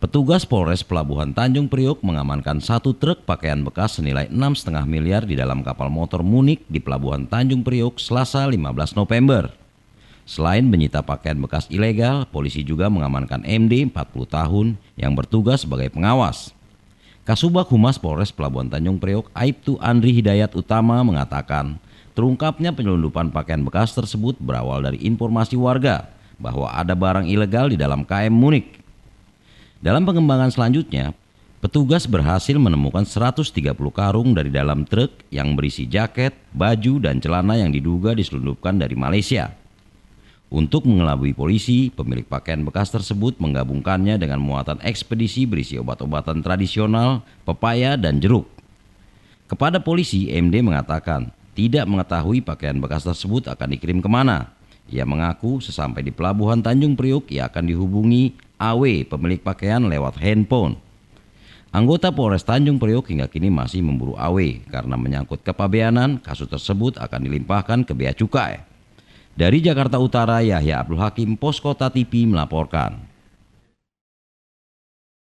Petugas Polres Pelabuhan Tanjung Priok mengamankan satu truk pakaian bekas senilai 6,5 miliar di dalam kapal motor Munik di Pelabuhan Tanjung Priok selasa 15 November. Selain menyita pakaian bekas ilegal, polisi juga mengamankan MD 40 tahun yang bertugas sebagai pengawas. Kasubag Humas Polres Pelabuhan Tanjung Priok Aibtu Andri Hidayat Utama mengatakan, terungkapnya penyelundupan pakaian bekas tersebut berawal dari informasi warga bahwa ada barang ilegal di dalam KM Munich. Dalam pengembangan selanjutnya, petugas berhasil menemukan 130 karung dari dalam truk yang berisi jaket, baju, dan celana yang diduga diselundupkan dari Malaysia. Untuk mengelabui polisi, pemilik pakaian bekas tersebut menggabungkannya dengan muatan ekspedisi berisi obat-obatan tradisional, pepaya, dan jeruk. Kepada polisi, MD mengatakan tidak mengetahui pakaian bekas tersebut akan dikirim kemana. Ia mengaku sesampai di pelabuhan Tanjung Priuk ia akan dihubungi AW pemilik pakaian lewat handphone. Anggota Polres Tanjung Priok hingga kini masih memburu AW karena menyangkut kepabeanan kasus tersebut akan dilimpahkan ke Bea Cukai. Dari Jakarta Utara, Yahya Abdul Hakim, Poskota TV melaporkan.